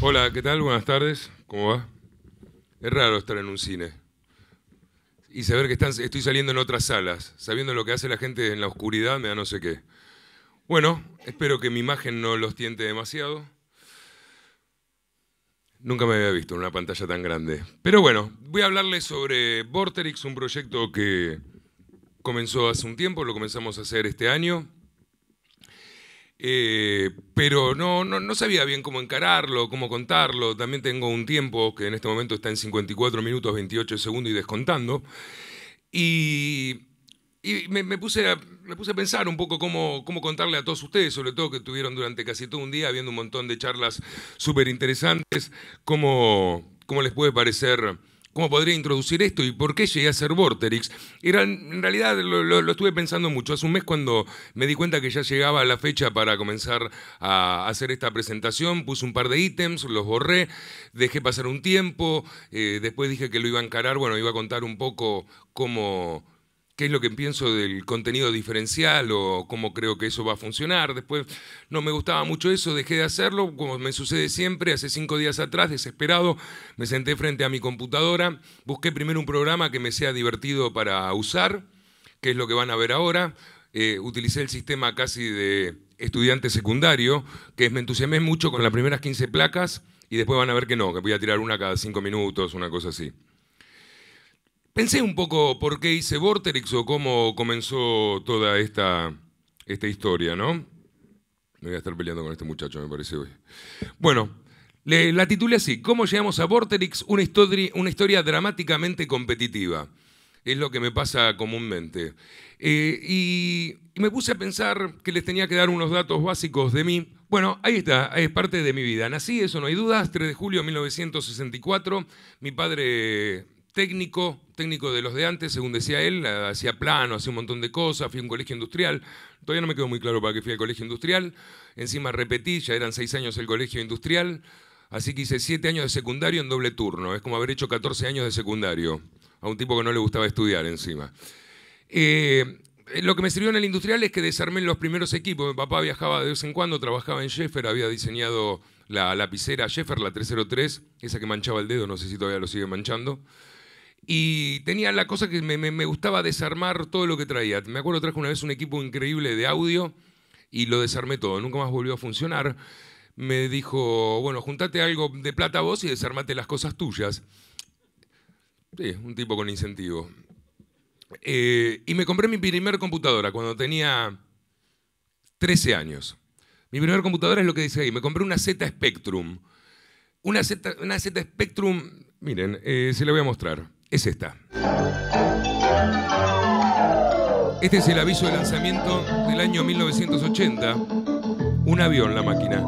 Hola, ¿qué tal? Buenas tardes. ¿Cómo va? Es raro estar en un cine y saber que están, estoy saliendo en otras salas, sabiendo lo que hace la gente en la oscuridad, me da no sé qué. Bueno, espero que mi imagen no los tiente demasiado. Nunca me había visto en una pantalla tan grande. Pero bueno, voy a hablarles sobre Vorterix, un proyecto que comenzó hace un tiempo, lo comenzamos a hacer este año. Eh, pero no, no, sabía bien cómo encararlo, cómo contarlo. También tengo un tiempo que en este momento está en 54 minutos 28 segundos y descontando. Y, me, puse a, me puse a pensar un poco cómo, cómo contarle a todos ustedes, sobre todo que estuvieron durante casi todo un día viendo un montón de charlas súper interesantes, cómo les puede parecer cómo podría introducir esto y por qué llegué a ser Vorterix. en realidad lo, estuve pensando mucho. Hace un mes cuando me di cuenta que ya llegaba la fecha para comenzar a hacer esta presentación, puse un par de ítems, los borré, dejé pasar un tiempo, eh, después dije que lo iba a encarar, bueno, iba a contar un poco cómo qué es lo que pienso del contenido diferencial o cómo creo que eso va a funcionar. Después no me gustaba mucho eso, dejé de hacerlo, como me sucede siempre, hace cinco días atrás, desesperado, me senté frente a mi computadora, busqué primero un programa que me sea divertido para usar, que es lo que van a ver ahora. Eh, utilicé el sistema casi de estudiante secundario, que me entusiasmé mucho con las primeras 15 placas y después van a ver que no, que voy a tirar una cada cinco minutos, una cosa así. Pensé un poco por qué hice Vorterix o cómo comenzó toda esta, esta historia, ¿no? Me voy a estar peleando con este muchacho, me parece hoy. Bueno, la titulé así, ¿Cómo llegamos a Vorterix? Una, historia dramáticamente competitiva. Es lo que me pasa comúnmente. Eh, y, y, me puse a pensar que les tenía que dar unos datos básicos de mí. Bueno, ahí está, es parte de mi vida. Nací, eso no hay dudas, 3 de julio de 1964. Mi padre técnico, técnico de los de antes, según decía él, hacía plano, hacía un montón de cosas, fui a un colegio industrial, todavía no me quedó muy claro para qué fui al colegio industrial, encima repetí, ya eran seis años el colegio industrial, así que hice siete años de secundario en doble turno, es como haber hecho 14 años de secundario, a un tipo que no le gustaba estudiar encima. Eh, lo que me sirvió en el industrial es que desarmé los primeros equipos. Mi papá viajaba de vez en cuando, trabajaba en Sheffer, había diseñado la lapicera Sheffer, la 303, esa que manchaba el dedo, no sé si todavía lo sigue manchando. Y tenía la cosa que me, gustaba desarmar todo lo que traía. Me acuerdo traje una vez un equipo increíble de audio y lo desarmé todo. Nunca más volvió a funcionar. Me dijo, bueno, juntate algo de plata vos y desarmate las cosas tuyas. Sí, un tipo con incentivo. Eh, y me compré mi primer computadora cuando tenía 13 años. Mi primer computadora es lo que dice ahí. Me compré una Z Spectrum. Una Z, Spectrum, miren, eh, se la voy a mostrar es esta. Este es el aviso de lanzamiento del año 1980. Un avión, la máquina.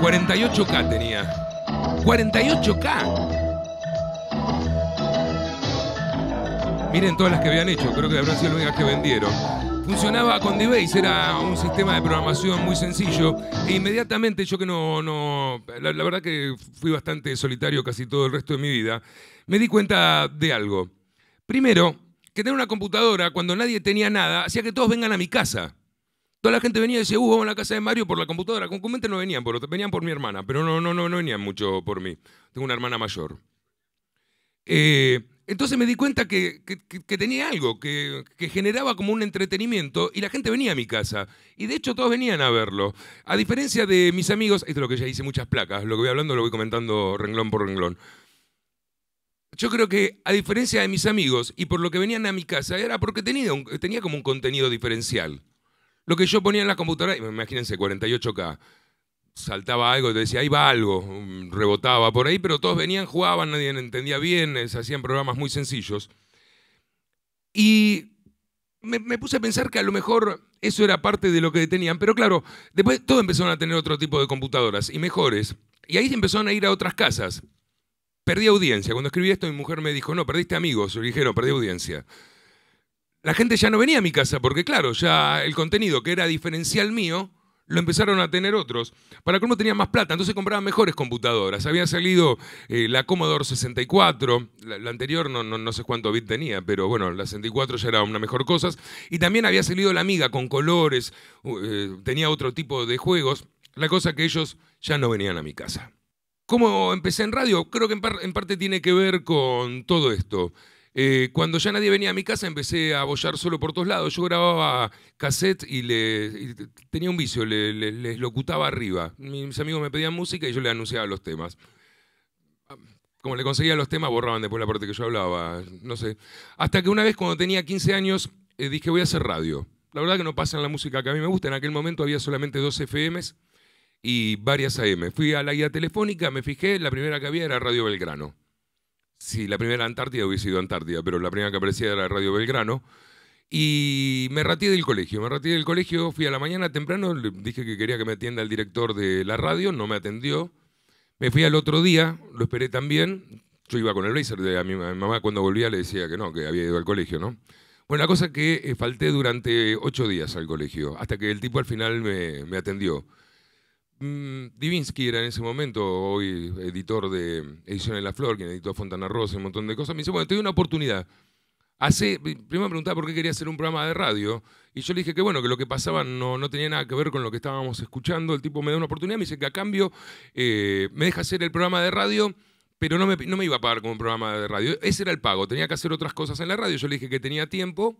48K tenía. 48K. Miren todas las que habían hecho, creo que habrán sido las únicas que vendieron. Funcionaba con d era un sistema de programación muy sencillo. E inmediatamente yo que no. no la verdad que fui bastante solitario casi todo el resto de mi vida me di cuenta de algo. Primero, que tener una computadora cuando nadie tenía nada hacía que todos vengan a mi casa. Toda la gente venía y decía, uh, vamos a la casa de Mario por la computadora. Comúnmente no venían venían por mi hermana, pero no, no, no, no venían mucho por mí. Tengo una hermana mayor. Eh, entonces me di cuenta que, tenía algo, que, que, generaba como un entretenimiento y la gente venía a mi casa. Y de hecho todos venían a verlo. A diferencia de mis amigos, esto es lo que ya hice muchas placas, lo que voy hablando lo voy comentando renglón por renglón yo creo que a diferencia de mis amigos y por lo que venían a mi casa, era porque tenía, tenía como un contenido diferencial. Lo que yo ponía en la computadora, imagínense, 48K, saltaba algo, te decía, ahí va algo, mm, rebotaba por ahí, pero todos venían, jugaban, nadie entendía bien, se hacían programas muy sencillos. Y me, me, puse a pensar que a lo mejor eso era parte de lo que tenían, pero claro, después todos empezaron a tener otro tipo de computadoras y mejores, y ahí empezaron a ir a otras casas. Perdí audiencia. Cuando escribí esto, mi mujer me dijo, no, perdiste amigos. Le dije, no, perdí audiencia. La gente ya no venía a mi casa porque, claro, ya el contenido que era diferencial mío, lo empezaron a tener otros. Para uno tenía más plata, entonces compraban mejores computadoras. Había salido eh, la Commodore 64, la, anterior no, sé cuánto bit tenía, pero bueno, la 64 ya era una mejor cosa. Y también había salido la Amiga con colores, eh, tenía otro tipo de juegos. La cosa que ellos ya no venían a mi casa. ¿Cómo empecé en radio? Creo que en, parte tiene que ver con todo esto. Eh, cuando ya nadie venía a mi casa empecé a bollar solo por todos lados. Yo grababa cassette y, le, tenía un vicio, les locutaba arriba. Mis amigos me pedían música y yo les anunciaba los temas. Ah, como le conseguía los temas, borraban después la parte que yo hablaba, no sé. Hasta que una vez cuando tenía 15 años eh, dije voy a hacer radio. La verdad que no pasa la música que a mí me gusta. En aquel momento había solamente dos FMs y varias AM. Fui a la guía telefónica, me fijé, la primera que había era Radio Belgrano. Sí, la primera Antártida hubiese sido Antártida, pero la primera que aparecía era Radio Belgrano. Y me raté del colegio, me raté del colegio, fui a la mañana temprano, le dije que quería que me atienda el director de la radio, no me atendió. Me fui al otro día, lo esperé también. Yo iba con el blazer, de, a, mi, mamá cuando volvía le decía que no, que había ido al colegio, ¿no? Bueno, la cosa que eh, falté durante ocho días al colegio, hasta que el tipo al final me, me atendió. Mm, Divinsky era en ese momento, hoy editor de Ediciones La Flor, quien editó Fontana Rosa y un montón de cosas, me dice, bueno, te doy una oportunidad. Hace, primero me preguntaba por qué quería hacer un programa de radio, y yo le dije que bueno, que lo que pasaba no, no tenía nada que ver con lo que estábamos escuchando, el tipo me da una oportunidad, me dice que a cambio eh, me deja hacer el programa de radio, pero no me, iba a pagar como un programa de radio, ese era el pago, tenía que hacer otras cosas en la radio, yo le dije que tenía tiempo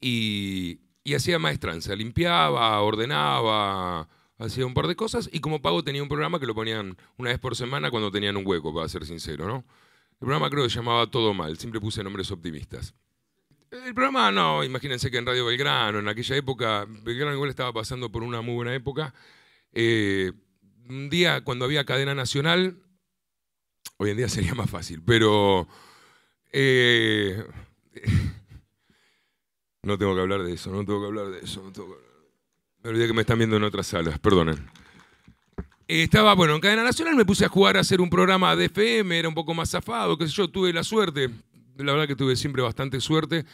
y hacía maestranza, limpiaba, ordenaba hacía un par de cosas y como pago tenía un programa que lo ponían una vez por semana cuando tenían un hueco, para ser sincero, ¿no? El programa creo que se llamaba Todo Mal, siempre puse nombres optimistas. El programa, no, imagínense que en Radio Belgrano, en aquella época, Belgrano igual estaba pasando por una muy buena época. Eh, un día cuando había cadena nacional, hoy en día sería más fácil, pero... Eh, no tengo que hablar de eso, no tengo que hablar de eso, no tengo que hablar de eso. Me olvidé que me están viendo en otras salas, perdonen. Estaba, bueno, en Cadena Nacional me puse a jugar a hacer un programa de FM, era un poco más zafado, qué sé yo, tuve la suerte, la verdad que tuve siempre bastante suerte,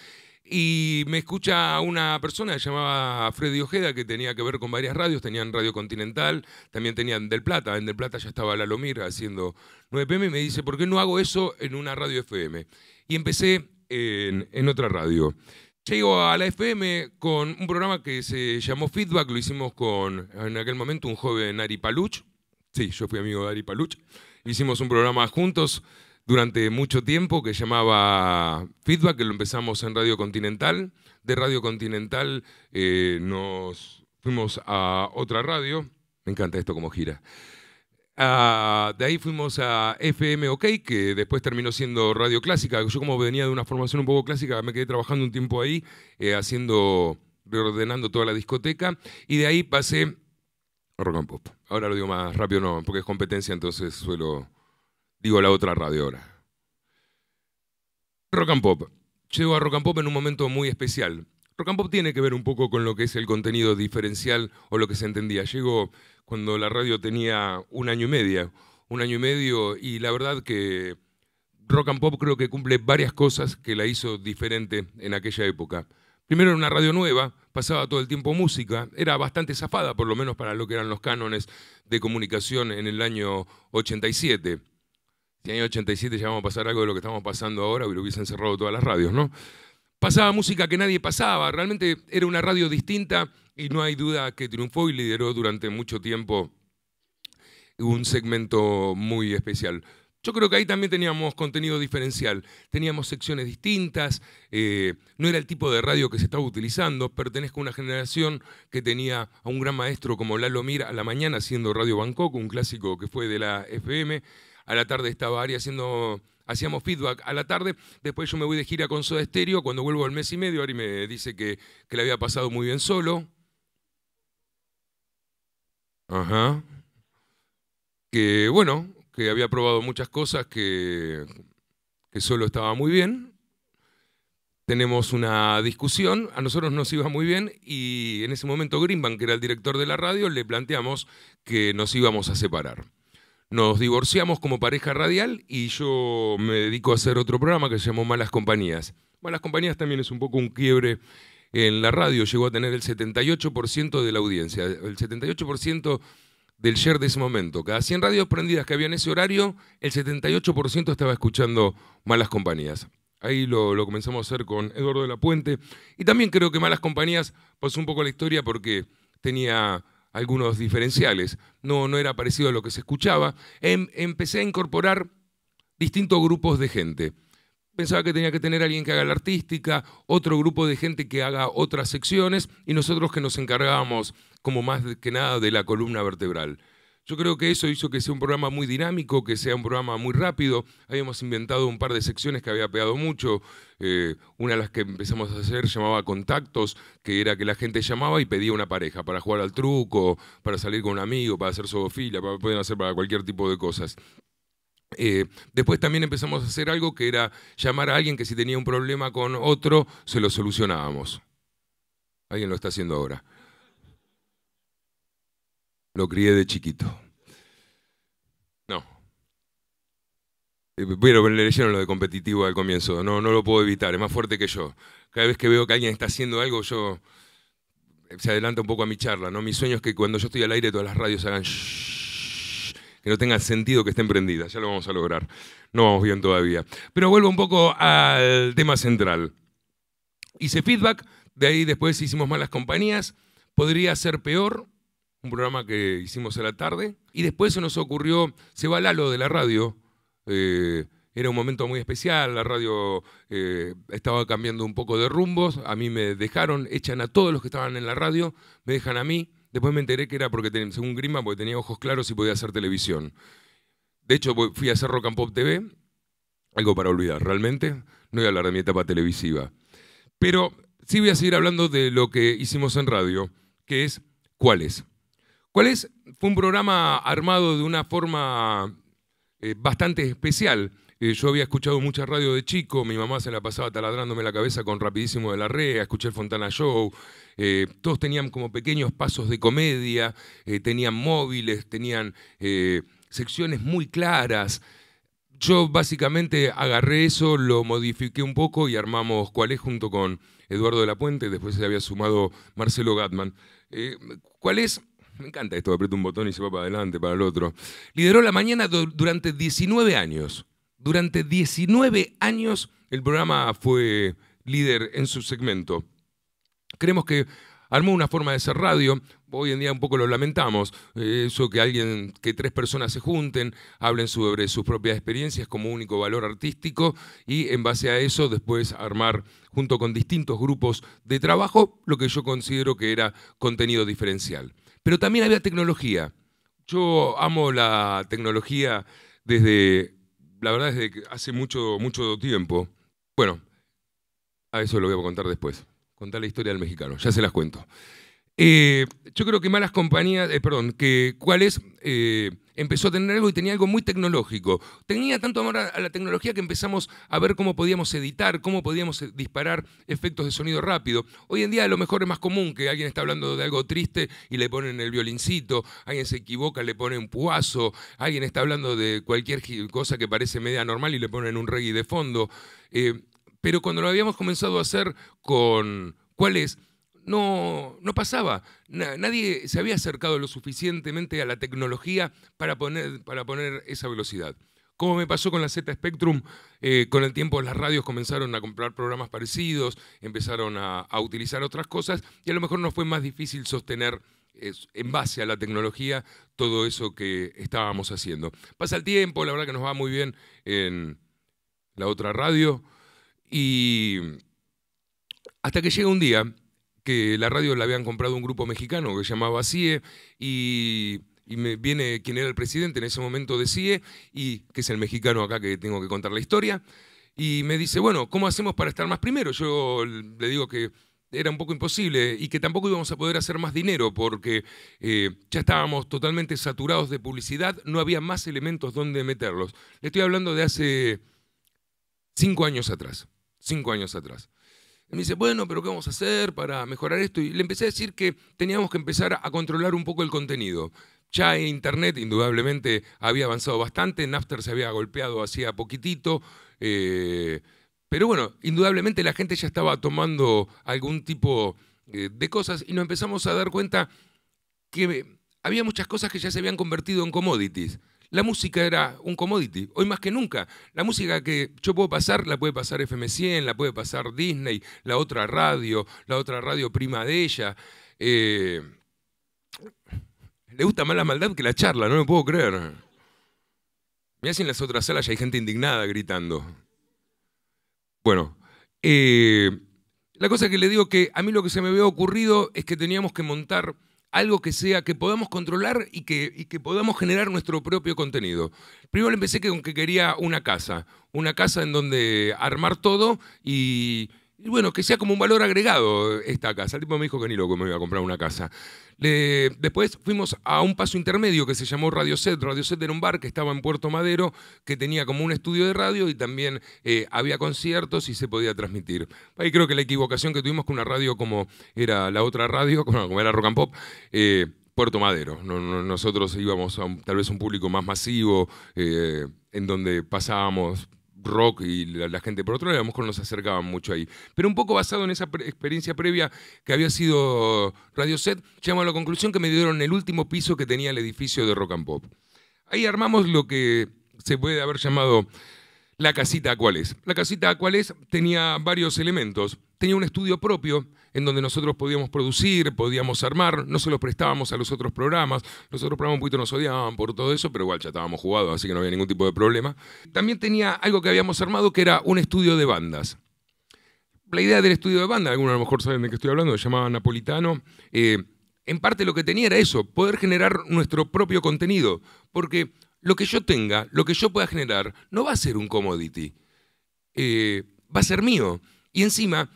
y me escucha una persona que llamaba Freddy Ojeda, que tenía que ver con varias radios, tenían Radio Continental, también tenían Del Plata, en Del Plata ya estaba La Lalomir haciendo 9PM, y me dice, ¿por qué no hago eso en una radio FM? Y empecé en otra radio llego a la FM con un programa que se llamó Feedback, lo hicimos con, en aquel momento, un joven Ari Paluch. Sí, yo fui amigo de Ari Paluch. Hicimos un programa juntos durante mucho tiempo que llamaba Feedback, que lo empezamos en Radio Continental. De Radio Continental eh, nos fuimos a otra radio. Me encanta esto como gira. Ah, de ahí fuimos a FM OK, que después terminó siendo Radio Clásica. Yo como venía de una formación un poco clásica, me quedé trabajando un tiempo ahí, eh, haciendo, reordenando toda la discoteca. Y de ahí pasé a Rock and Pop. Ahora lo digo más rápido, no, porque es competencia, entonces suelo, digo la otra radio ahora. Rock and Pop. Llego a Rock and Pop en un momento muy especial. Rock and Pop tiene que ver un poco con lo que es el contenido diferencial o lo que se entendía. Llego cuando la radio tenía un año y medio. Un año y medio y la verdad que Rock and Pop creo que cumple varias cosas que la hizo diferente en aquella época. Primero era una radio nueva, pasaba todo el tiempo música, era bastante zafada, por lo menos para lo que eran los cánones de comunicación en el año 87. Si en el año 87 ya vamos a pasar algo de lo que estamos pasando ahora, lo hubiesen cerrado todas las radios, ¿no? Pasaba música que nadie pasaba, realmente era una radio distinta y no hay duda que triunfó y lideró durante mucho tiempo un segmento muy especial. Yo creo que ahí también teníamos contenido diferencial, teníamos secciones distintas, eh, no era el tipo de radio que se estaba utilizando, pertenezco a una generación que tenía a un gran maestro como Lalo Mir a la mañana haciendo Radio Bangkok, un clásico que fue de la FM, a la tarde estaba Ari haciendo, hacíamos feedback a la tarde, después yo me voy de gira con Soda Stereo, cuando vuelvo al mes y medio Ari me dice que, que le había pasado muy bien solo, Ajá. Que bueno, que había probado muchas cosas que, solo estaba muy bien. Tenemos una discusión, a nosotros nos iba muy bien y en ese momento Greenbank, que era el director de la radio, le planteamos que nos íbamos a separar. Nos divorciamos como pareja radial y yo me dedico a hacer otro programa que se llamó Malas Compañías. Malas Compañías también es un poco un quiebre en la radio llegó a tener el 78% de la audiencia, el 78% del share de ese momento. Cada 100 radios prendidas que había en ese horario, el 78% estaba escuchando Malas Compañías. Ahí lo, comenzamos a hacer con Eduardo de la Puente. Y también creo que Malas Compañías pasó un poco la historia porque tenía algunos diferenciales. No, era parecido a lo que se escuchaba. Em, empecé a incorporar distintos grupos de gente pensaba que tenía que tener alguien que haga la artística, otro grupo de gente que haga otras secciones y nosotros que nos encargábamos como más que nada de la columna vertebral. Yo creo que eso hizo que sea un programa muy dinámico, que sea un programa muy rápido. Habíamos inventado un par de secciones que había pegado mucho. Eh, una de las que empezamos a hacer llamaba contactos, que era que la gente llamaba y pedía una pareja para jugar al truco, para salir con un amigo, para hacer zoofilia, para poder hacer para cualquier tipo de cosas. Eh, después también empezamos a hacer algo que era llamar a alguien que si tenía un problema con otro, se lo solucionábamos. Alguien lo está haciendo ahora. Lo crié de chiquito. No. Eh, pero le leyeron lo de competitivo al comienzo. No, no lo puedo evitar, es más fuerte que yo. Cada vez que veo que alguien está haciendo algo, yo eh, se adelanta un poco a mi charla. ¿no? Mi sueño es que cuando yo estoy al aire todas las radios hagan que no tenga sentido que esté emprendida, Ya lo vamos a lograr. No vamos bien todavía. Pero vuelvo un poco al tema central. Hice feedback, de ahí después hicimos malas compañías. Podría ser peor, un programa que hicimos a la tarde. Y después se nos ocurrió, se va Lalo de la radio. Eh, era un momento muy especial, la radio eh, estaba cambiando un poco de rumbos, a mí me dejaron, echan a todos los que estaban en la radio, me dejan a mí, Después me enteré que era porque, según Grima, porque tenía ojos claros y podía hacer televisión. De hecho, fui a hacer Rock and Pop TV, algo para olvidar, realmente. No voy a hablar de mi etapa televisiva. Pero sí voy a seguir hablando de lo que hicimos en radio, que es ¿Cuál es? ¿Cuál es? Fue un programa armado de una forma eh, bastante especial. Eh, yo había escuchado mucha radio de chico, mi mamá se la pasaba taladrándome la cabeza con Rapidísimo de la Rea, escuché el Fontana Show, eh, todos tenían como pequeños pasos de comedia, eh, tenían móviles, tenían secciones muy claras. Yo básicamente agarré eso, lo modifiqué un poco y armamos cuál es junto con Eduardo de la Puente, después se había sumado Marcelo Gatman. ¿Cuál es? Me encanta esto, aprieto un botón y se va para adelante, para el otro. Lideró la mañana durante 19 años. Durante 19 años el programa fue líder en su segmento. Creemos que armó una forma de ser radio. Hoy en día un poco lo lamentamos. Eh, eso que alguien, que tres personas se junten, hablen sobre sus propias experiencias como único valor artístico y en base a eso después armar junto con distintos grupos de trabajo lo que yo considero que era contenido diferencial. Pero también había tecnología. Yo amo la tecnología desde la verdad es que hace mucho, mucho tiempo, bueno, a eso lo voy a contar después, contar la historia del mexicano, ya se las cuento. Eh, yo creo que malas compañías, eh, perdón, que cuáles... Eh, empezó a tener algo y tenía algo muy tecnológico. Tenía tanto amor a, la tecnología que empezamos a ver cómo podíamos editar, cómo podíamos eh, disparar efectos de sonido rápido. Hoy en día a lo mejor es más común que alguien está hablando de algo triste y le ponen el violincito, alguien se equivoca, le pone un puazo, alguien está hablando de cualquier cosa que parece media normal y le ponen un reggae de fondo. Eh, pero cuando lo habíamos comenzado a hacer con, ¿cuál es? no, pasaba. nadie se había acercado lo suficientemente a la tecnología para poner, para poner esa velocidad. Como me pasó con la Z Spectrum, eh, con el tiempo las radios comenzaron a comprar programas parecidos, empezaron a, utilizar otras cosas y a lo mejor nos fue más difícil sostener eh, en base a la tecnología todo eso que estábamos haciendo. Pasa el tiempo, la verdad que nos va muy bien en la otra radio y hasta que llega un día que la radio la habían comprado un grupo mexicano que se llamaba CIE y me viene quien era el presidente en ese momento de CIE, y que es el mexicano acá que tengo que contar la historia, y me dice, bueno, ¿cómo hacemos para estar más primero? Yo le digo que era un poco imposible y que tampoco íbamos a poder hacer más dinero porque eh, ya estábamos totalmente saturados de publicidad, no había más elementos donde meterlos. Le estoy hablando de hace cinco años atrás, cinco años atrás. Y me dice, bueno, pero ¿qué vamos a hacer para mejorar esto? Y le empecé a decir que teníamos que empezar a controlar un poco el contenido. Ya Internet indudablemente había avanzado bastante, Napster se había golpeado hacía poquitito, eh, pero bueno, indudablemente la gente ya estaba tomando algún tipo eh, de cosas y nos empezamos a dar cuenta que había muchas cosas que ya se habían convertido en commodities la música era un commodity, hoy más que nunca. La música que yo puedo pasar, la puede pasar FM100, la puede pasar Disney, la otra radio, la otra radio prima de ella. Eh, le gusta más la maldad que la charla, no me puedo creer. Mirá si en las otras salas ya hay gente indignada gritando. Bueno, eh, la cosa que le digo que a mí lo que se me había ocurrido es que teníamos que montar algo que sea que podamos controlar y que, que podamos generar nuestro propio contenido. Primero le empecé con que quería una casa, una casa en donde armar todo y y bueno, que sea como un valor agregado esta casa. El tipo me dijo que ni loco me iba a comprar una casa. después fuimos a un paso intermedio que se llamó Radio Set. Radio Set era un bar que estaba en Puerto Madero, que tenía como un estudio de radio y también eh, había conciertos y se podía transmitir. Ahí creo que la equivocación que tuvimos con una radio como era la otra radio, como era Rock and Pop, eh, Puerto Madero. nosotros íbamos a tal vez un público más masivo, eh, en donde pasábamos rock y la, gente por otro lado, a lo mejor nos acercaban mucho ahí. Pero un poco basado en esa experiencia previa que había sido Radio Set, llegamos a la conclusión que me dieron el último piso que tenía el edificio de Rock and Pop. Ahí armamos lo que se puede haber llamado la casita cuáles La casita cuáles tenía varios elementos. Tenía un estudio propio, en donde nosotros podíamos producir, podíamos armar, no se los prestábamos a los otros programas. Los otros programas un poquito nos odiaban por todo eso, pero igual ya estábamos jugados, así que no había ningún tipo de problema. También tenía algo que habíamos armado que era un estudio de bandas. La idea del estudio de bandas, algunos a lo mejor saben de qué estoy hablando, se llamaba Napolitano. Eh, en parte lo que tenía era eso, poder generar nuestro propio contenido. Porque lo que yo tenga, lo que yo pueda generar, no va a ser un commodity. Eh, va a ser mío. Y encima,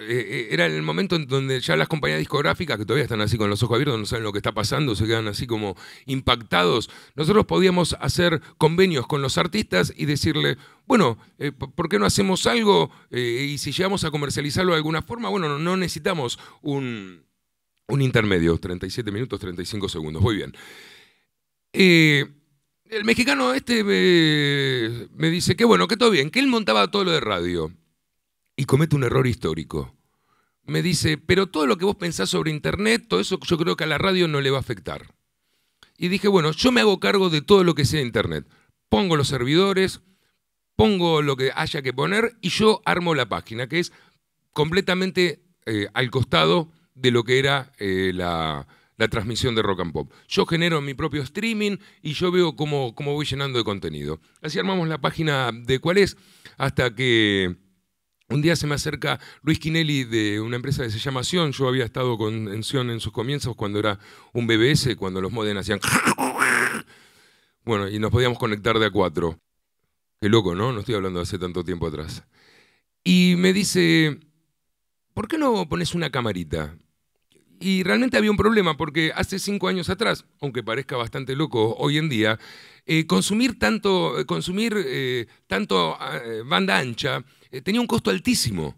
eh, eh, era el momento en donde ya las compañías discográficas, que todavía están así con los ojos abiertos, no saben lo que está pasando, se quedan así como impactados, nosotros podíamos hacer convenios con los artistas y decirle, bueno, eh, ¿por qué no hacemos algo? y si llegamos a comercializarlo de alguna forma, bueno, no necesitamos un, intermedio, 37 minutos, 35 segundos, muy bien. el mexicano este me, dice que bueno, que todo bien, que él montaba todo lo de radio y comete un error histórico. Me dice, pero todo lo que vos pensás sobre Internet, todo eso yo creo que a la radio no le va a afectar. Y dije, bueno, yo me hago cargo de todo lo que sea Internet. Pongo los servidores, pongo lo que haya que poner y yo armo la página, que es completamente eh, al costado de lo que era eh, la, transmisión de Rock and Pop. Yo genero mi propio streaming y yo veo cómo, cómo voy llenando de contenido. Así armamos la página de cuál es, hasta que un día se me acerca Luis Quinelli de una empresa que se llama Sion. Yo había estado con, en en sus comienzos cuando era un BBS, cuando los modem hacían. Bueno, y nos podíamos conectar de a cuatro. Qué loco, ¿no? No estoy hablando de hace tanto tiempo atrás. Y me dice, ¿por qué no pones una camarita? Y realmente había un problema, porque hace cinco años atrás, aunque parezca bastante loco hoy en día, eh, consumir tanto, eh, consumir, eh, tanto ah, banda ancha tenía un costo altísimo.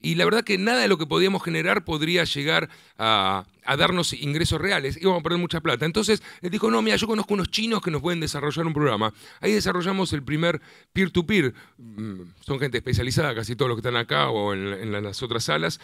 Y la verdad que nada de lo que podíamos generar podría llegar a, darnos ingresos reales. Íbamos a perder mucha plata. Entonces él dijo, no, mira, yo conozco unos chinos que nos pueden desarrollar un programa. Ahí desarrollamos el primer peer-to-peer. Mm, son gente especializada, casi todos los que están acá o en las otras salas.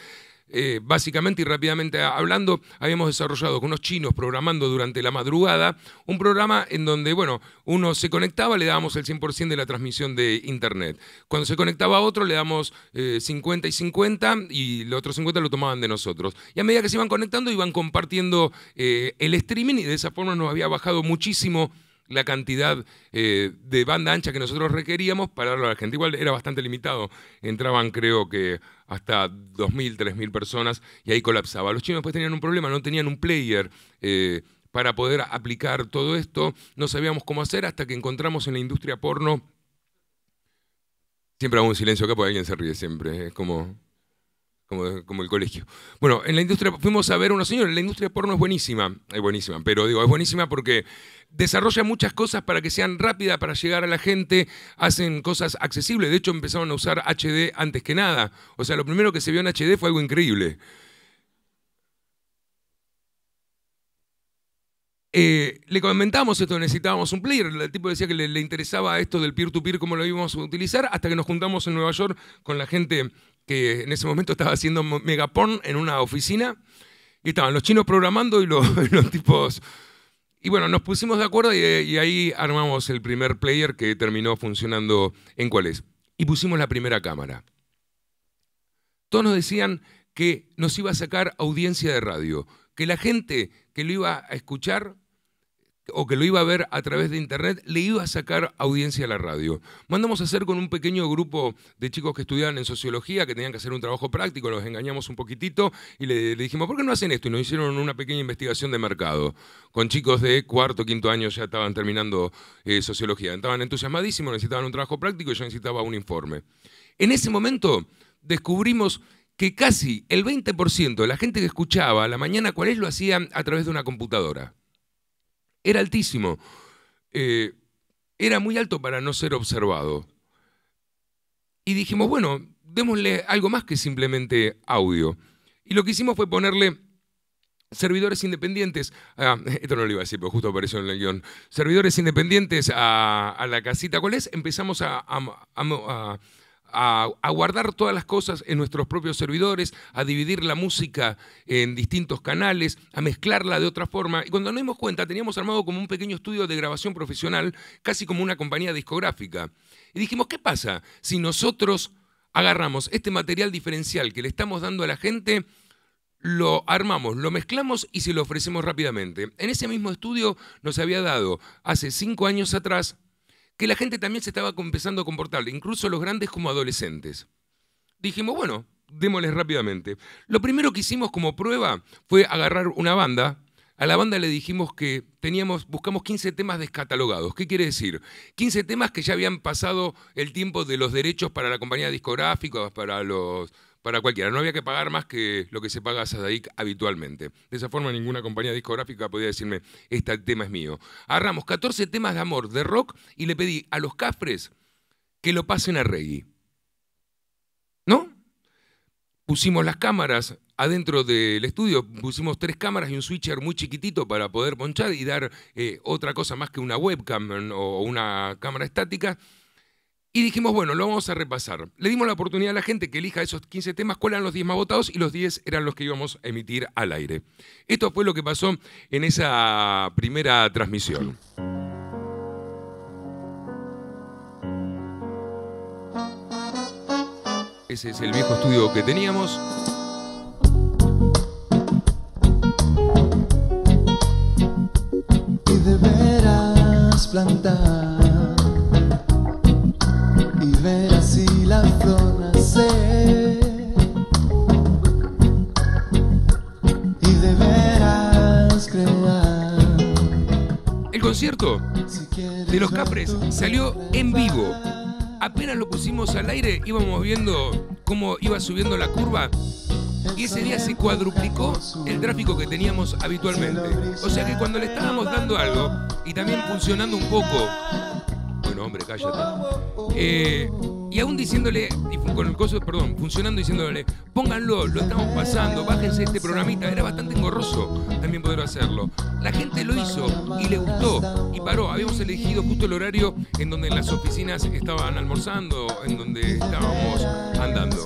Eh, básicamente y rápidamente hablando, habíamos desarrollado con unos chinos programando durante la madrugada un programa en donde, bueno, uno se conectaba, le dábamos el 100% de la transmisión de Internet. Cuando se conectaba a otro, le damos 50 eh, y 50 y los otros 50 lo tomaban de nosotros. Y a medida que se iban conectando, iban compartiendo eh, el streaming y de esa forma nos había bajado muchísimo la cantidad eh, de banda ancha que nosotros requeríamos para darlo a la gente. Igual era bastante limitado. Entraban, creo que, hasta 2.000, 3.000 personas y ahí colapsaba. Los chinos pues tenían un problema, no tenían un player. Eh, para poder aplicar todo esto, no sabíamos cómo hacer hasta que encontramos en la industria porno. Siempre hago un silencio acá porque alguien se ríe siempre. Es como como, el colegio. Bueno, en la industria, fuimos a ver a una señora, la industria porno es buenísima, es buenísima, pero digo, es buenísima porque desarrolla muchas cosas para que sean rápidas, para llegar a la gente, hacen cosas accesibles, de hecho empezaron a usar HD antes que nada, o sea, lo primero que se vio en HD fue algo increíble. Eh, le comentamos esto, necesitábamos un player. El tipo decía que le, interesaba esto del peer to -peer, cómo lo íbamos a utilizar, hasta que nos juntamos en Nueva York con la gente que en ese momento estaba haciendo megaporn en una oficina y estaban los chinos programando y los, tipos... Y bueno, nos pusimos de acuerdo y, y, ahí armamos el primer player que terminó funcionando en cuál es. Y pusimos la primera cámara. Todos nos decían que nos iba a sacar audiencia de radio, que la gente que lo iba a escuchar o que lo iba a ver a través de internet, le iba a sacar audiencia a la radio. Mandamos a hacer con un pequeño grupo de chicos que estudiaban en sociología, que tenían que hacer un trabajo práctico, los engañamos un poquitito y le, dijimos, ¿por qué no hacen esto? Y nos hicieron una pequeña investigación de mercado. Con chicos de cuarto, quinto año ya estaban terminando eh, sociología. Estaban entusiasmadísimos, necesitaban un trabajo práctico y yo necesitaba un informe. En ese momento descubrimos que casi el 20% de la gente que escuchaba a la mañana cuál lo hacía a través de una computadora. Era altísimo. Eh, era muy alto para no ser observado. Y dijimos, bueno, démosle algo más que simplemente audio. Y lo que hicimos fue ponerle servidores independientes. esto no lo iba a decir, pero justo apareció en el guión. Servidores independientes a, la casita. ¿Cuál es? Empezamos a a, guardar todas las cosas en nuestros propios servidores, a dividir la música en distintos canales, a mezclarla de otra forma. Y cuando nos dimos cuenta, teníamos armado como un pequeño estudio de grabación profesional, casi como una compañía discográfica. Y dijimos, ¿qué pasa si nosotros agarramos este material diferencial que le estamos dando a la gente? lo armamos, lo mezclamos y se lo ofrecemos rápidamente. En ese mismo estudio nos había dado hace cinco años atrás que la gente también se estaba empezando a comportar, incluso los grandes como adolescentes. Dijimos, bueno, démosles rápidamente. Lo primero que hicimos como prueba fue agarrar una banda. A la banda le dijimos que teníamos, buscamos 15 temas descatalogados. ¿Qué quiere decir? 15 temas que ya habían pasado el tiempo de los derechos para la compañía discográfica, para los, para cualquiera. No había que pagar más que lo que se paga a Sadaic habitualmente. De esa forma ninguna compañía discográfica podía decirme, este tema es mío. Agarramos 14 temas de amor de rock y le pedí a los cafres que lo pasen a reggae. ¿No? Pusimos las cámaras adentro del estudio, pusimos tres cámaras y un switcher muy chiquitito para poder ponchar y dar eh, otra cosa más que una webcam o una cámara estática. Y dijimos, bueno, lo vamos a repasar. Le dimos la oportunidad a la gente que elija esos 15 temas, cuáles eran los 10 más votados y los 10 eran los que íbamos a emitir al aire. Esto fue lo que pasó en esa primera transmisión. Ese es el viejo estudio que teníamos. Y veras plantar de los Capres salió en vivo. Apenas lo pusimos al aire, íbamos viendo cómo iba subiendo la curva. Y ese día se cuadruplicó el tráfico que teníamos habitualmente. O sea que cuando le estábamos dando algo y también funcionando un poco. Bueno, hombre, cállate. Eh, y aún diciéndole, y con el coso, perdón, funcionando diciéndole, pónganlo, lo estamos pasando, bájense este programita, era bastante engorroso también poder hacerlo. La gente lo hizo y le gustó y paró. Habíamos elegido justo el horario en donde las oficinas estaban almorzando, en donde estábamos andando.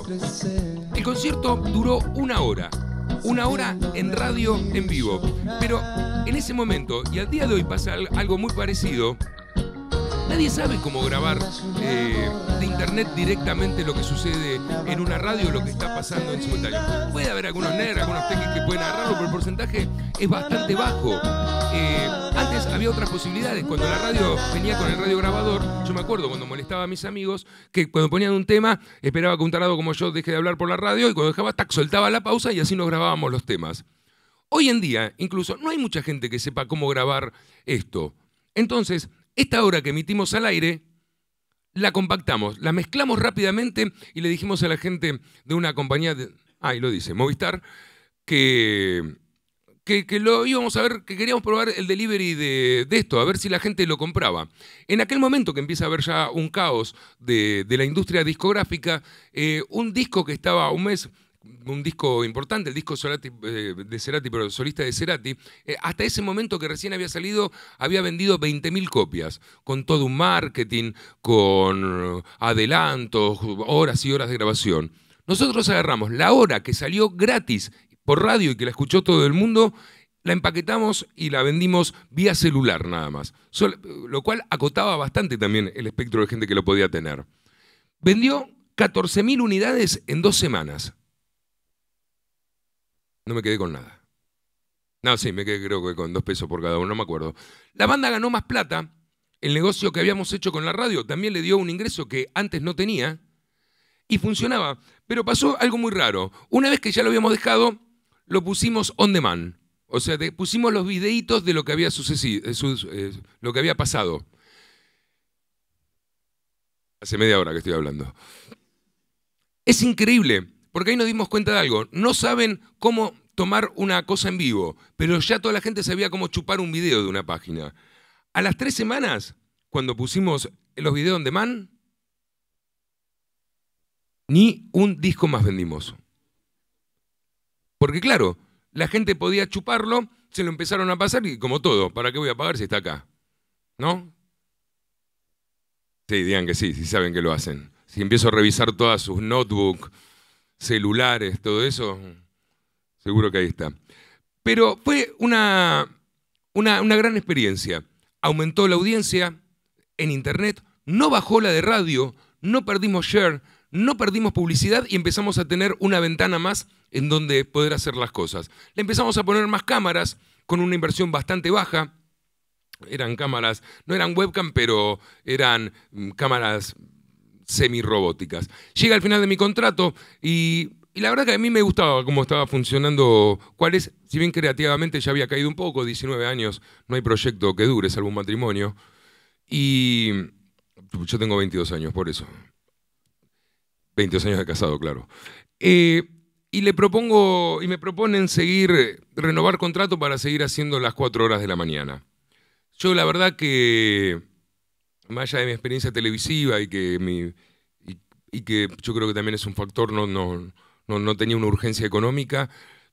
El concierto duró una hora una hora en radio en vivo. Pero en ese momento, y al día de hoy pasa algo muy parecido, Nadie sabe cómo grabar eh, de internet directamente lo que sucede en una radio, lo que está pasando en simultáneo. Puede haber algunos nerds, algunos técnicos que pueden agarrarlo, pero el porcentaje es bastante bajo. Eh, antes había otras posibilidades. Cuando la radio venía con el radio grabador, yo me acuerdo cuando molestaba a mis amigos que cuando ponían un tema, esperaba que un tarado como yo dejé de hablar por la radio y cuando dejaba tac, soltaba la pausa y así nos grabábamos los temas. Hoy en día, incluso, no hay mucha gente que sepa cómo grabar esto. Entonces, esta obra que emitimos al aire, la compactamos, la mezclamos rápidamente y le dijimos a la gente de una compañía, de, ahí lo dice, Movistar, que, que, lo íbamos a ver, que queríamos probar el delivery de, esto, a ver si la gente lo compraba. En aquel momento que empieza a haber ya un caos de, la industria discográfica, eh, un disco que estaba un mes un disco importante, el disco eh, de Cerati, pero solista de Cerati, eh, hasta ese momento que recién había salido, había vendido 20.000 copias, con todo un marketing, con adelantos, horas y horas de grabación. Nosotros agarramos la hora que salió gratis por radio y que la escuchó todo el mundo, la empaquetamos y la vendimos vía celular nada más, lo cual acotaba bastante también el espectro de gente que lo podía tener. Vendió 14.000 unidades en dos semanas. No me quedé con nada. No, sí, me quedé creo que con dos pesos por cada uno, no me acuerdo. La banda ganó más plata. El negocio que habíamos hecho con la radio también le dio un ingreso que antes no tenía y funcionaba. Pero pasó algo muy raro. Una vez que ya lo habíamos dejado, lo pusimos on demand. O sea, pusimos los videitos de lo que había sucedido, eh, eh, lo que había pasado. Hace media hora que estoy hablando. Es increíble. Porque ahí nos dimos cuenta de algo. No saben cómo tomar una cosa en vivo, pero ya toda la gente sabía cómo chupar un video de una página. A las tres semanas, cuando pusimos los videos en demand, ni un disco más vendimos. Porque claro, la gente podía chuparlo, se lo empezaron a pasar y como todo, ¿para qué voy a pagar si está acá? ¿No? Sí, digan que sí, si saben que lo hacen. Si empiezo a revisar todas sus notebooks, celulares, todo eso, seguro que ahí está. Pero fue una, una, una gran experiencia. Aumentó la audiencia en Internet, no bajó la de radio, no perdimos share, no perdimos publicidad y empezamos a tener una ventana más en donde poder hacer las cosas. Le empezamos a poner más cámaras con una inversión bastante baja. Eran cámaras, no eran webcam, pero eran mm, cámaras semi-robóticas. Llega al final de mi contrato y, la verdad que a mí me gustaba cómo estaba funcionando cuál es, si bien creativamente ya había caído un poco, 19 años, no hay proyecto que dure, salvo un matrimonio. Y yo tengo 22 años, por eso. 22 años de casado, claro. Eh, y le propongo, y me proponen seguir, renovar contrato para seguir haciendo las 4 horas de la mañana. Yo la verdad que más allá de mi experiencia televisiva y que, mi, y, que yo creo que también es un factor, no, no, no, no, tenía una urgencia económica,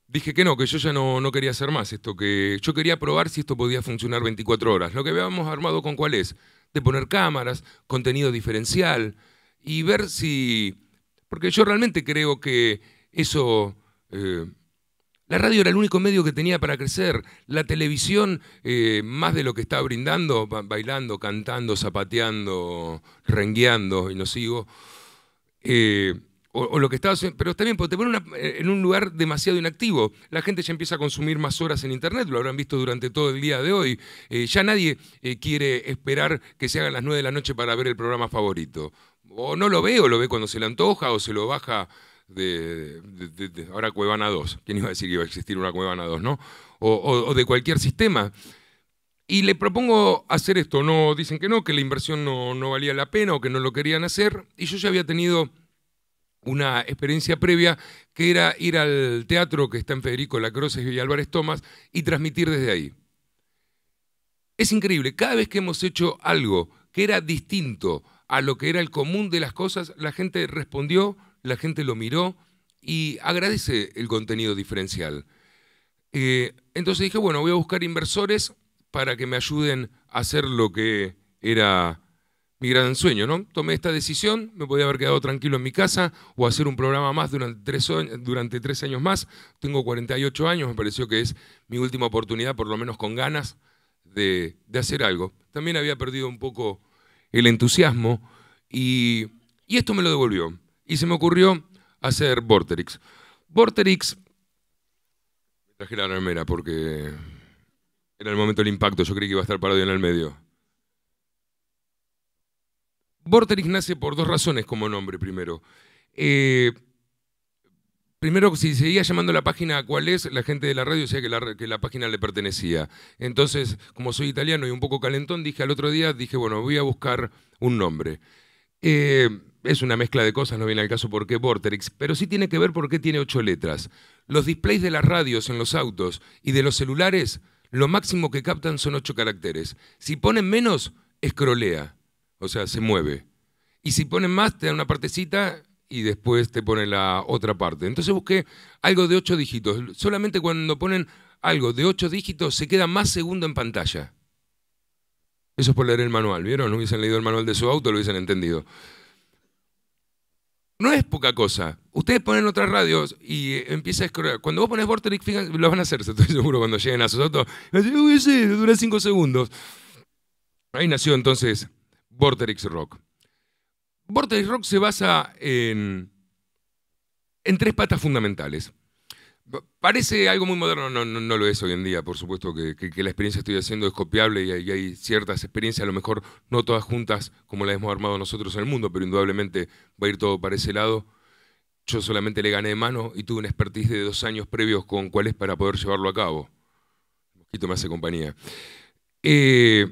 dije que no, que yo ya no, no quería hacer más esto, que yo quería probar si esto podía funcionar 24 horas. Lo que habíamos armado con cuál es, de poner cámaras, contenido diferencial y ver si... Porque yo realmente creo que eso... Eh, la radio era el único medio que tenía para crecer. La televisión, eh, más de lo que estaba brindando, bailando, cantando, zapateando, rengueando, y no sigo. Eh, o, lo que estaba haciendo, pero está bien, porque te pone eh, en un lugar demasiado inactivo. La gente ya empieza a consumir más horas en Internet, lo habrán visto durante todo el día de hoy. ya nadie quiere esperar que se hagan las 9 de la noche para ver el programa favorito. O no lo ve, o lo ve cuando se le antoja, o se lo baja de, de, ahora Cuevana 2, ¿quién iba a decir que iba a existir una Cuevana 2, no? O, de cualquier sistema. Y le propongo hacer esto, no dicen que no, que la inversión no, no valía la pena o que no lo querían hacer, y yo ya había tenido una experiencia previa que era ir al teatro que está en Federico Lacroces y Álvarez Tomás y transmitir desde ahí. Es increíble, cada vez que hemos hecho algo que era distinto a lo que era el común de las cosas, la gente respondió, la gente lo miró y agradece el contenido diferencial. Eh, entonces dije, bueno, voy a buscar inversores para que me ayuden a hacer lo que era mi gran sueño, ¿no? Tomé esta decisión, me podía haber quedado tranquilo en mi casa o hacer un programa más durante tres, durante tres años más. Tengo 48 años, me pareció que es mi última oportunidad, por lo menos con ganas, de, hacer algo. También había perdido un poco el entusiasmo y esto me lo devolvió y se me ocurrió hacer Vorterix. Vorterix, me traje la almera porque era el momento del impacto, yo creí que iba a estar parado en el medio. Vorterix nace por dos razones como nombre primero. Eh, primero, si seguía llamando la página cuál es, la gente de la radio decía que la, página le pertenecía. Entonces, como soy italiano y un poco calentón, dije al otro día, dije, bueno, voy a buscar un nombre. Eh, es una mezcla de cosas, no viene al caso por qué Vorterix, pero sí tiene que ver por qué tiene ocho letras. Los displays de las radios en los autos y de los celulares, lo máximo que captan son ocho caracteres. Si ponen menos, escrolea, o sea, se mueve. Y si ponen más, te dan una partecita y después te pone la otra parte. Entonces busqué algo de ocho dígitos. Solamente cuando ponen algo de ocho dígitos se queda más segundo en pantalla. Eso es por leer el manual, ¿vieron? No hubiesen leído el manual de su auto, lo hubiesen entendido. No es poca cosa. Ustedes ponen otras radios y eh, empiezas a escorrer. Cuando vos pones Vorterix, lo van a hacer, estoy seguro, cuando lleguen a sus autos. Uy, dura cinco segundos. Ahí nació entonces Vorterix Rock. Vorterix Rock se basa en, en tres patas fundamentales. Parece algo muy moderno, no, lo es hoy en día, por supuesto que, la experiencia que estoy haciendo es copiable y hay, ciertas experiencias, a lo mejor no todas juntas como las hemos armado nosotros en el mundo, pero indudablemente va a ir todo para ese lado. Yo solamente le gané de mano y tuve una expertise de dos años previos con cuáles para poder llevarlo a cabo. poquito me hace compañía. Eh,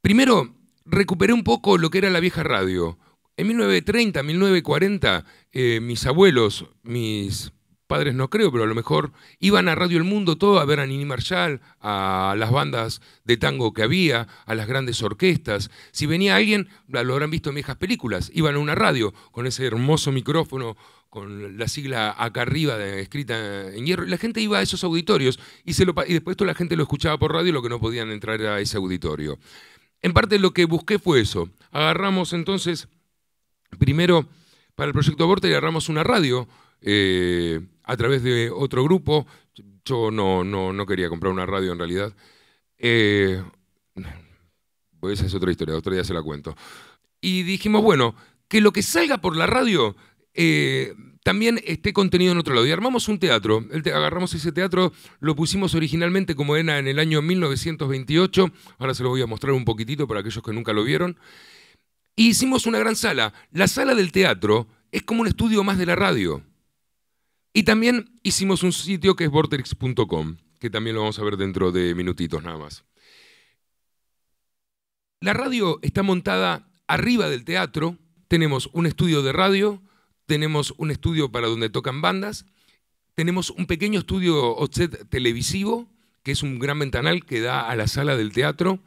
primero, recuperé un poco lo que era la vieja radio. En 1930, 1940, eh, mis abuelos, mis padres no creo, pero a lo mejor iban a Radio El Mundo todo a ver a Nini Marshall, a las bandas de tango que había, a las grandes orquestas. Si venía alguien, lo habrán visto en viejas películas, iban a una radio con ese hermoso micrófono con la sigla acá arriba escrita en hierro, la gente iba a esos auditorios y, se lo, y después toda la gente lo escuchaba por radio, lo que no podían entrar a ese auditorio. En parte lo que busqué fue eso. Agarramos entonces, primero para el proyecto Aborte agarramos una radio eh, a través de otro grupo. Yo no, no, no quería comprar una radio en realidad. pues esa es otra historia, otro día se la cuento. Y dijimos, bueno, que lo que salga por la radio eh, también esté contenido en otro lado. Y armamos un teatro. agarramos ese teatro, lo pusimos originalmente como en el año 1928. Ahora se lo voy a mostrar un poquitito para aquellos que nunca lo vieron. Y e hicimos una gran sala. La sala del teatro es como un estudio más de la radio. Y también hicimos un sitio que es vortex.com, que también lo vamos a ver dentro de minutitos nada más. La radio está montada arriba del teatro, tenemos un estudio de radio, tenemos un estudio para donde tocan bandas, tenemos un pequeño estudio set televisivo, que es un gran ventanal que da a la sala del teatro,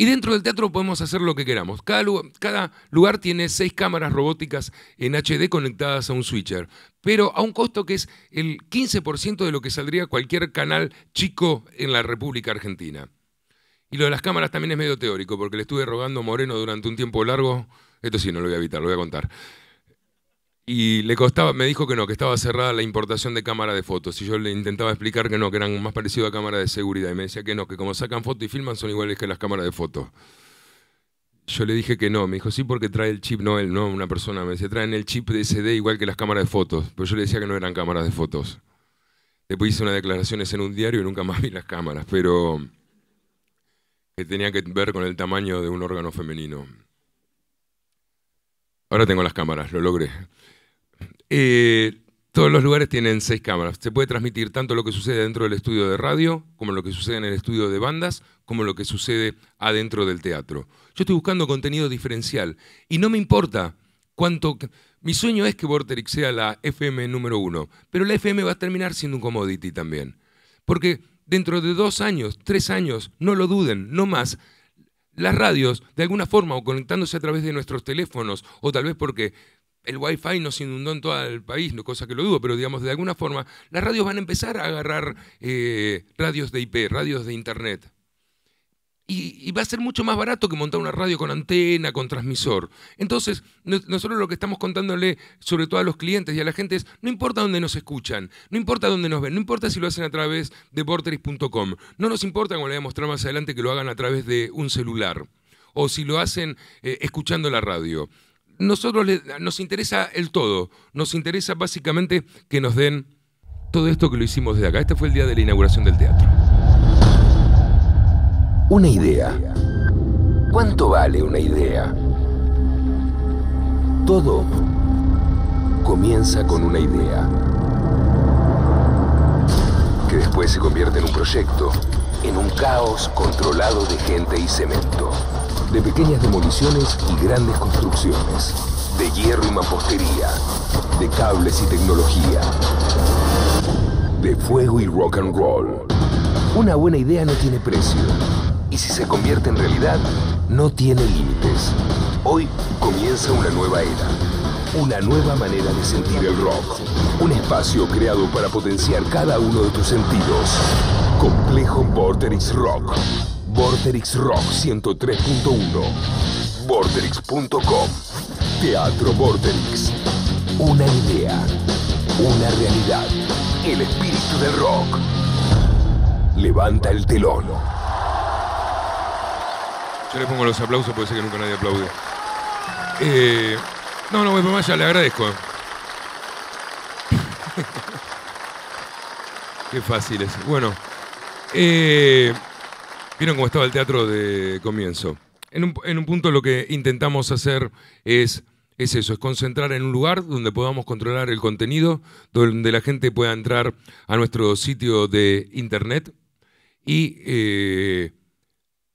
y dentro del teatro podemos hacer lo que queramos. Cada lugar, tiene seis cámaras robóticas en HD conectadas a un switcher, pero a un costo que es el 15% de lo que saldría cualquier canal chico en la República Argentina. Y lo de las cámaras también es medio teórico, porque le estuve rogando a Moreno durante un tiempo largo. Esto sí, no lo voy a evitar, lo voy a contar y le costaba, me dijo que no, que estaba cerrada la importación de cámaras de fotos. Y yo le intentaba explicar que no, que eran más parecidos a cámaras de seguridad. Y me decía que no, que como sacan fotos y filman son iguales que las cámaras de fotos. Yo le dije que no, me dijo sí porque trae el chip, no él, no una persona. Me decía, traen el chip de SD igual que las cámaras de fotos. Pero pues yo le decía que no eran cámaras de fotos. Después hice unas declaraciones en un diario y nunca más vi las cámaras, pero que tenía que ver con el tamaño de un órgano femenino. Ahora tengo las cámaras, lo logré. Eh, todos los lugares tienen seis cámaras. Se puede transmitir tanto lo que sucede dentro del estudio de radio, como lo que sucede en el estudio de bandas, como lo que sucede adentro del teatro. Yo estoy buscando contenido diferencial y no me importa cuánto... Mi sueño es que Vorterix sea la FM número uno, pero la FM va a terminar siendo un commodity también. Porque dentro de dos años, tres años, no lo duden, no más, las radios, de alguna forma, o conectándose a través de nuestros teléfonos, o tal vez porque el wifi nos inundó en todo el país, cosa que lo dudo, pero digamos, de alguna forma, las radios van a empezar a agarrar eh, radios de IP, radios de Internet. Y, va a ser mucho más barato que montar una radio con antena, con transmisor. Entonces, nosotros lo que estamos contándole, sobre todo a los clientes y a la gente, es no importa dónde nos escuchan, no importa dónde nos ven, no importa si lo hacen a través de porteris.com, no nos importa, como le voy a mostrar más adelante, que lo hagan a través de un celular o si lo hacen eh, escuchando la radio nosotros nos interesa el todo, nos interesa básicamente que nos den todo esto que lo hicimos desde acá. Este fue el día de la inauguración del teatro. Una idea. ¿Cuánto vale una idea? Todo comienza con una idea, que después se convierte en un proyecto, en un caos controlado de gente y cemento de pequeñas demoliciones y grandes construcciones, de hierro y mampostería, de cables y tecnología, de fuego y rock and roll. Una buena idea no tiene precio y si se convierte en realidad, no tiene límites. Hoy comienza una nueva era, una nueva manera de sentir el rock, un espacio creado para potenciar cada uno de tus sentidos. Complejo Vorterix Rock. Borderix Rock 103.1. Borderix.com Teatro Borderix Una idea. Una realidad. El espíritu del rock. Levanta el telón. Yo le pongo los aplausos porque sé que nunca nadie aplaude. Eh, no, no, mamá, ya le agradezco. Qué fácil es. Bueno, eh, Vieron cómo estaba el teatro de comienzo. En un, punto lo que intentamos hacer es, es, eso, es concentrar en un lugar donde podamos controlar el contenido, donde la gente pueda entrar a nuestro sitio de internet y, eh,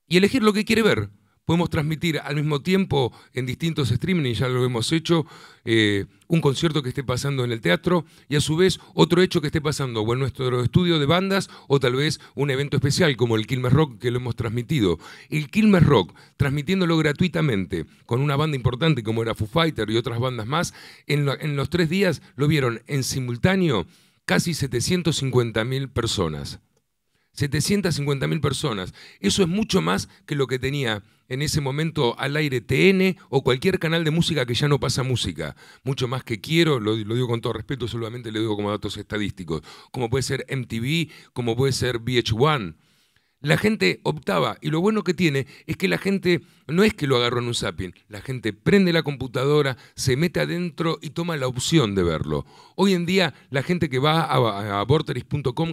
y elegir lo que quiere ver podemos transmitir al mismo tiempo en distintos streaming, ya lo hemos hecho, eh, un concierto que esté pasando en el teatro y a su vez otro hecho que esté pasando o en nuestro estudio de bandas o tal vez un evento especial como el Kilmer Rock que lo hemos transmitido. El Kilmer Rock, transmitiéndolo gratuitamente con una banda importante como era Foo Fighter y otras bandas más, en, los tres días lo vieron en simultáneo casi 750.000 personas. 750.000 personas. Eso es mucho más que lo que tenía en ese momento al aire TN o cualquier canal de música que ya no pasa música. Mucho más que quiero, lo, lo digo con todo respeto, solamente le digo como datos estadísticos, como puede ser MTV, como puede ser VH1 la gente optaba, y lo bueno que tiene es que la gente no es que lo agarró en un zapping, la gente prende la computadora, se mete adentro y toma la opción de verlo. Hoy en día la gente que va a, a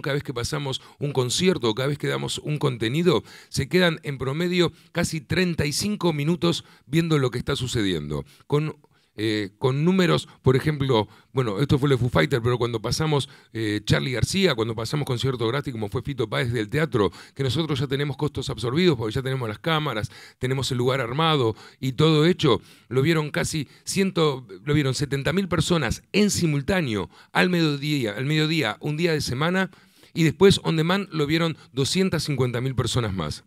cada vez que pasamos un concierto, cada vez que damos un contenido, se quedan en promedio casi 35 minutos viendo lo que está sucediendo, con eh, con números, por ejemplo, bueno, esto fue el Foo Fighter, pero cuando pasamos eh, Charlie García, cuando pasamos concierto gratis, como fue Fito Páez del teatro, que nosotros ya tenemos costos absorbidos porque ya tenemos las cámaras, tenemos el lugar armado y todo hecho, lo vieron casi ciento, lo vieron 70 mil personas en simultáneo al mediodía, al mediodía, un día de semana, y después on demand lo vieron 250.000 mil personas más.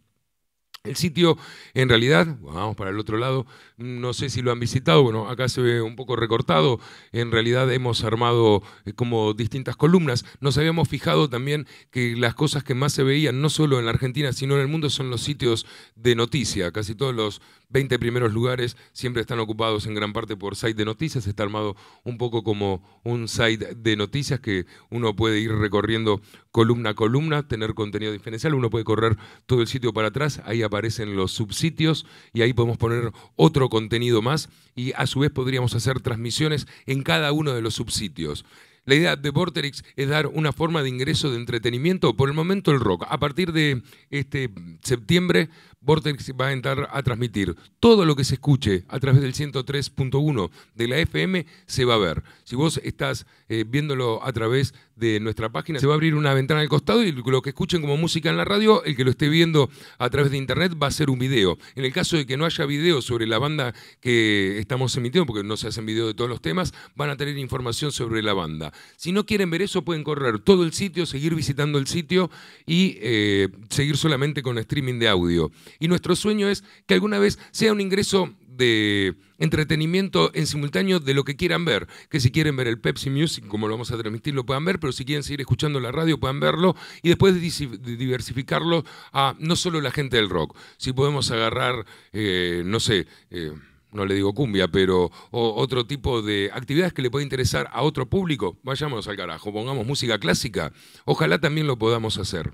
El sitio, en realidad, vamos para el otro lado, no sé si lo han visitado, bueno, acá se ve un poco recortado, en realidad hemos armado eh, como distintas columnas, nos habíamos fijado también que las cosas que más se veían, no solo en la Argentina, sino en el mundo, son los sitios de noticia, casi todos los 20 primeros lugares siempre están ocupados en gran parte por site de noticias. Está armado un poco como un site de noticias que uno puede ir recorriendo columna a columna, tener contenido diferencial. Uno puede correr todo el sitio para atrás, ahí aparecen los subsitios y ahí podemos poner otro contenido más y a su vez podríamos hacer transmisiones en cada uno de los subsitios. La idea de Vorterix es dar una forma de ingreso de entretenimiento, por el momento el rock. A partir de este septiembre Vortex va a entrar a transmitir. Todo lo que se escuche a través del 103.1 de la FM se va a ver. Si vos estás eh, viéndolo a través de nuestra página se va a abrir una ventana al costado y lo que escuchen como música en la radio, el que lo esté viendo a través de internet va a ser un video. En el caso de que no haya video sobre la banda que estamos emitiendo, porque no se hacen video de todos los temas, van a tener información sobre la banda. Si no quieren ver eso, pueden correr todo el sitio, seguir visitando el sitio y eh, seguir solamente con streaming de audio. Y nuestro sueño es que alguna vez sea un ingreso de entretenimiento en simultáneo de lo que quieran ver. Que si quieren ver el Pepsi Music, como lo vamos a transmitir, lo puedan ver, pero si quieren seguir escuchando la radio, puedan verlo y después diversificarlo a no solo la gente del rock. Si podemos agarrar, eh, no sé, eh, no le digo cumbia, pero otro tipo de actividades que le pueda interesar a otro público, vayámonos al carajo, pongamos música clásica. Ojalá también lo podamos hacer.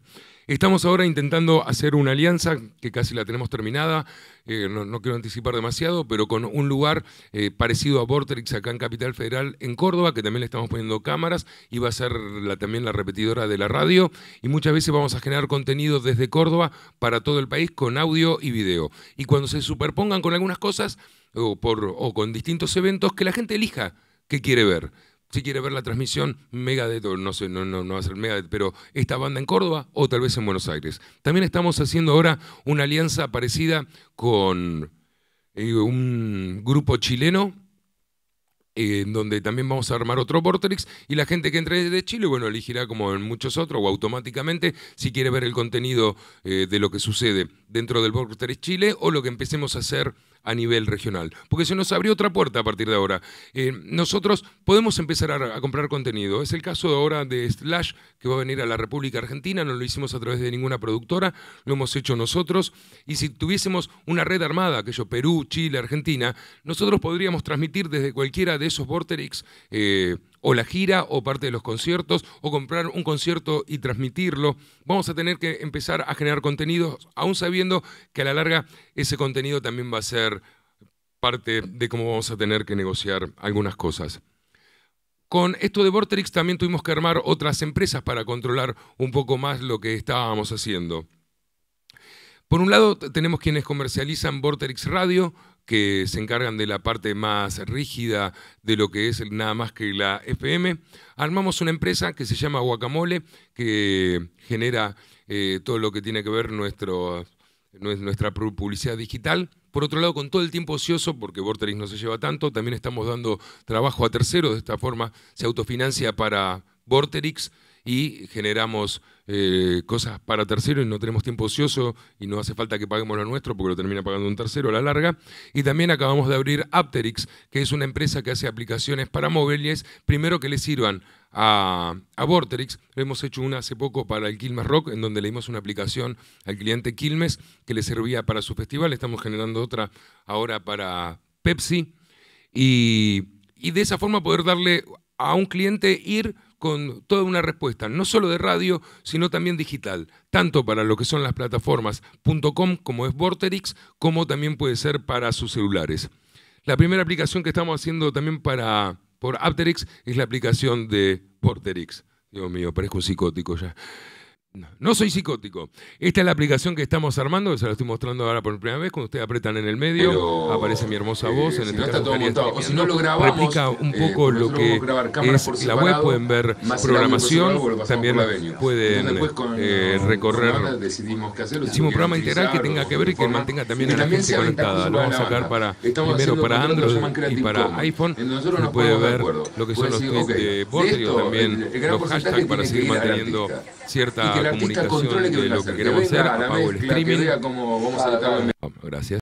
Estamos ahora intentando hacer una alianza que casi la tenemos terminada, eh, no, quiero anticipar demasiado, pero con un lugar eh, parecido a Vortrix, acá en Capital Federal, en Córdoba, que también le estamos poniendo cámaras y va a ser también la repetidora de la radio. Y muchas veces vamos a generar contenido desde Córdoba para todo el país con audio y video. Y cuando se superpongan con algunas cosas o, o con distintos eventos, que la gente elija qué quiere ver si quiere ver la transmisión, Megadeth, o no sé, no, no, va a ser Megadeth, pero esta banda en Córdoba o tal vez en Buenos Aires. También estamos haciendo ahora una alianza parecida con eh, un grupo chileno, eh, donde también vamos a armar otro Vortex y la gente que entre de Chile, bueno, elegirá como en muchos otros o automáticamente si quiere ver el contenido eh, de lo que sucede dentro del Vortex Chile o lo que empecemos a hacer a nivel regional, porque se nos abrió otra puerta a partir de ahora. Eh, nosotros podemos empezar a, comprar contenido. Es el caso ahora de Slash, que va a venir a la República Argentina, no lo hicimos a través de ninguna productora, lo hemos hecho nosotros, y si tuviésemos una red armada, aquello Perú, Chile, Argentina, nosotros podríamos transmitir desde cualquiera de esos Vorterix. Eh, o la gira o parte de los conciertos o comprar un concierto y transmitirlo. Vamos a tener que empezar a generar contenidos, aún sabiendo que a la larga ese contenido también va a ser parte de cómo vamos a tener que negociar algunas cosas. Con esto de Vortex también tuvimos que armar otras empresas para controlar un poco más lo que estábamos haciendo. Por un lado tenemos quienes comercializan Vortex Radio, que se encargan de la parte más rígida de lo que es nada más que la FM. Armamos una empresa que se llama Guacamole, que genera eh, todo lo que tiene que ver nuestro, nuestra publicidad digital. Por otro lado, con todo el tiempo ocioso, porque Vorterix no se lleva tanto, también estamos dando trabajo a terceros, de esta forma se autofinancia para Vorterix y generamos eh, cosas para terceros y no tenemos tiempo ocioso y no hace falta que paguemos lo nuestro porque lo termina pagando un tercero a la larga. Y también acabamos de abrir Apterix, que es una empresa que hace aplicaciones para móviles, primero que le sirvan a, a Vorterix. Hemos hecho una hace poco para el Quilmes Rock, en donde le dimos una aplicación al cliente Quilmes que le servía para su festival. Estamos generando otra ahora para Pepsi. Y, y de esa forma poder darle a un cliente ir con toda una respuesta, no solo de radio, sino también digital, tanto para lo que son las plataformas .com como es Vorterix, como también puede ser para sus celulares. La primera aplicación que estamos haciendo también para, por Apterix es la aplicación de Vorterix. Dios mío, parezco psicótico ya. No soy psicótico. Esta es la aplicación que estamos armando, que se la estoy mostrando ahora por primera vez. Cuando ustedes apretan en el medio, aparece mi hermosa eh, voz. en si este no está todo montado, o si no lo grabamos, replica un eh, poco lo que es la web. Pueden ver programación, también pueden eh, recorrer. Hacerlo, hicimos un programa integral que tenga que ver y que mantenga también a la gente conectada. Lo vamos a sacar para, primero para Android y para iPhone. Se puede ver lo que son los tweets de y también los hashtags para seguir manteniendo cierta el artista controle que un loca. Queremos ser el Primero, como vamos a ah, estar en medio. Gracias.